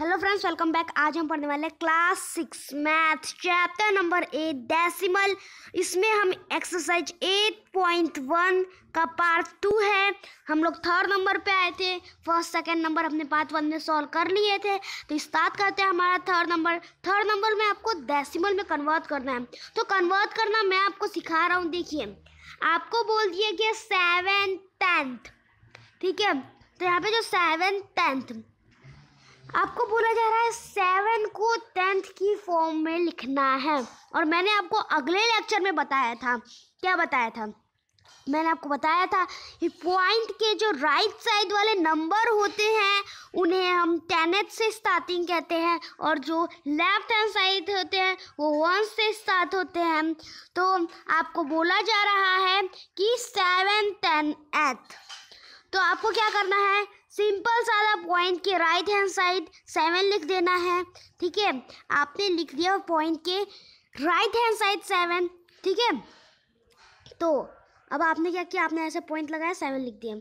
hello friends welcome back आज हम पढ़ने वाले class six math chapter number eight decimal इसमें हम एक्सरसाइज एट पॉइंट वन का पार्ट टू है हम लोग थर्ड नंबर पे आए थे फर्स्ट सेकंड नंबर हमने पार्ट वन में सॉल्व कर लिए थे तो स्टार्ट करते हैं हमारा थर्ड नंबर थर्ड नंबर में आपको डेसिमल में कन्वर्ट करना है तो कन्वर्ट करना मैं आपको सिखा रहा हूँ देखिए आपको बोल दिया गया सेवन टेंथ ठीक है तो यहाँ पे जो सेवन टेंथ आपको बोला जा रहा है सेवन को टेंथ की फॉर्म में लिखना है और मैंने आपको अगले लेक्चर में बताया था क्या बताया था मैंने आपको बताया था कि पॉइंट के जो राइट साइड वाले नंबर होते हैं उन्हें हम टेनेथ से स्टार्टिंग कहते हैं और जो लेफ्ट हैंड साइड होते हैं वो वन से स्टार्ट होते हैं तो आपको बोला जा रहा है कि सेवन टेन एथ तो आपको क्या करना है सिंपल सारा पॉइंट के राइट हैंड साइड सेवन लिख देना है ठीक है आपने लिख दिया पॉइंट के राइट हैंड साइड सेवन ठीक है तो अब आपने क्या किया आपने ऐसे पॉइंट लगाया सेवन लिख दिया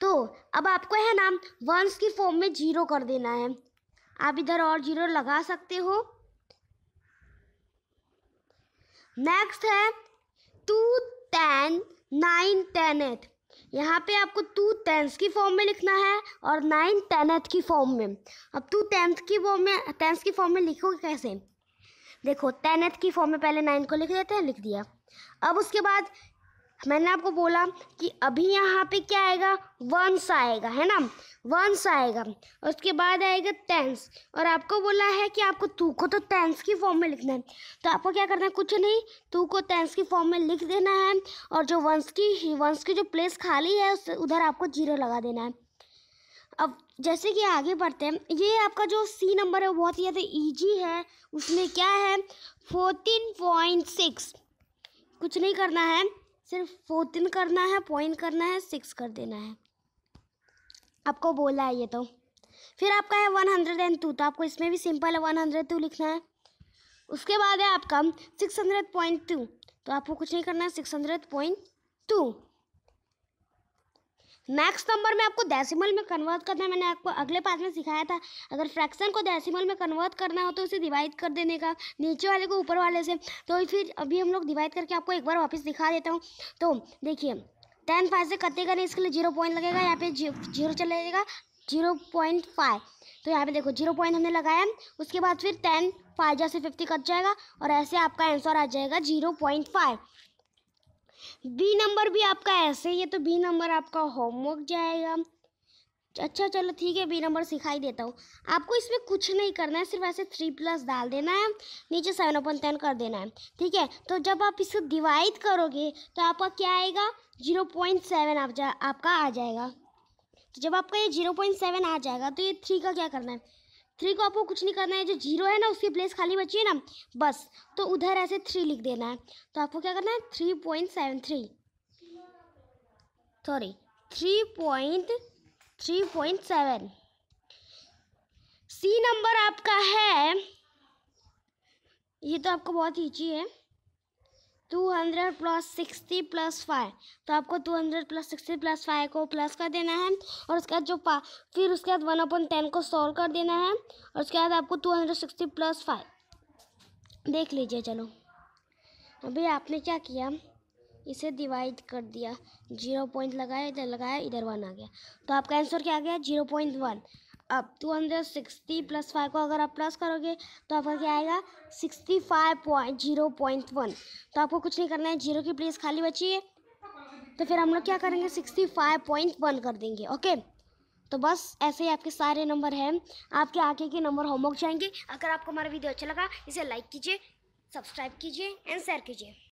तो अब आपको है ना वंस की फॉर्म में जीरो कर देना है आप इधर और जीरो लगा सकते हो नेक्स्ट है two ten nine ten eight यहाँ पे आपको टू टेंथ की फॉर्म में लिखना है और नाइन टेंथ की फॉर्म में अब टू टेंथ की फॉर्म में टेंथ की फॉर्म में लिखोगे कैसे देखो टेंथ की फॉर्म में पहले नाइन को लिख देते हैं लिख दिया अब उसके बाद मैंने आपको बोला कि अभी यहाँ पे क्या आएगा वंस आएगा है ना वंस आएगा उसके बाद आएगा टेंस और आपको बोला है कि आपको तू को तो टेंस की फॉर्म में लिखना है तो आपको क्या करना है कुछ नहीं तू को टेंस की फॉर्म में लिख देना है और जो वंस की वंस की जो प्लेस खाली है उस उधर आपको जीरो लगा देना है अब जैसे कि आगे बढ़ते हैं ये आपका जो सी नंबर है बहुत ही ज़्यादा ईजी है उसमें क्या है फोर्टीन पॉइंट सिक्स कुछ नहीं करना है सिर्फ फोर्टीन करना है पॉइंट करना है सिक्स कर देना है आपको बोला है ये तो फिर आपका है वन हंड्रेड एंड टू तो आपको इसमें भी सिंपल है वन हंड्रेड टू लिखना है उसके बाद है आपका सिक्स हंड्रेड पॉइंट टू तो आपको कुछ नहीं करना है six hundred point two next number में आपको डेसिमल में कन्वर्ट करना है मैंने आपको अगले पार्ट में सिखाया था अगर फ्रैक्शन को डेसिमल में कन्वर्ट करना हो तो उसे डिवाइड कर देने का नीचे वाले को ऊपर वाले से तो फिर अभी हम लोग डिवाइड करके आपको एक बार वापस दिखा देता हूँ तो देखिए टेन फाइव से कटे करें इसके लिए जीरो पॉइंट लगेगा यहाँ पे जीरो चले जाएगा जीरो पॉइंट फाइव तो यहाँ पे देखो जीरो पॉइंट हमने लगाया उसके बाद फिर टेन फाइव जैसे फिफ्टी कट जाएगा और ऐसे आपका आंसर आ जाएगा zero point five B number भी आपका ऐसे ही है तो बी नंबर आपका होमवर्क जाएगा अच्छा चलो ठीक है बी नंबर सिखाई देता हूँ आपको इसमें कुछ नहीं करना है सिर्फ ऐसे थ्री प्लस डाल देना है नीचे सेवन अपन टेन कर देना है ठीक है तो जब आप इसको डिवाइड करोगे तो आपका क्या आएगा जीरो पॉइंट सेवन आप जा, आपका आ जाएगा तो जब आपका ये जीरो पॉइंट सेवन आ जाएगा तो ये थ्री का क्या करना है थ्री को आपको कुछ नहीं करना है जो जीरो है ना उसकी प्लेस खाली बची है ना बस तो उधर ऐसे थ्री लिख देना है तो आपको क्या करना है three point seven three sorry three point three point seven C number आपका है ये तो आपको बहुत ईजी है two hundred plus sixty plus five तो आपको two hundred plus sixty plus five को प्लस कर देना है और उसके बाद जो पा फिर उसके बाद वन अपन टेन को सॉल्व कर देना है और उसके बाद आपको two hundred sixty plus five देख लीजिए चलो अभी आपने क्या किया इसे डिवाइड कर दिया जीरो पॉइंट लगाया इधर लगाया इधर वन आ गया तो आपका आंसर क्या आ गया जीरो पॉइंट वन अब two hundred sixty plus five को अगर आप प्लस करोगे तो आपका क्या आएगा sixty five point zero point one तो आपको कुछ नहीं करना है जीरो की प्लेस खाली बची है तो फिर हम लोग क्या करेंगे सिक्सटी फाइव पॉइंट वन कर देंगे ओके तो बस ऐसे ही आपके सारे नंबर हैं आपके आगे के नंबर होमवर्क जाएंगे अगर आपको हमारा वीडियो अच्छा लगा इसे लाइक कीजिए सब्सक्राइब कीजिए एंड शेयर कीजिए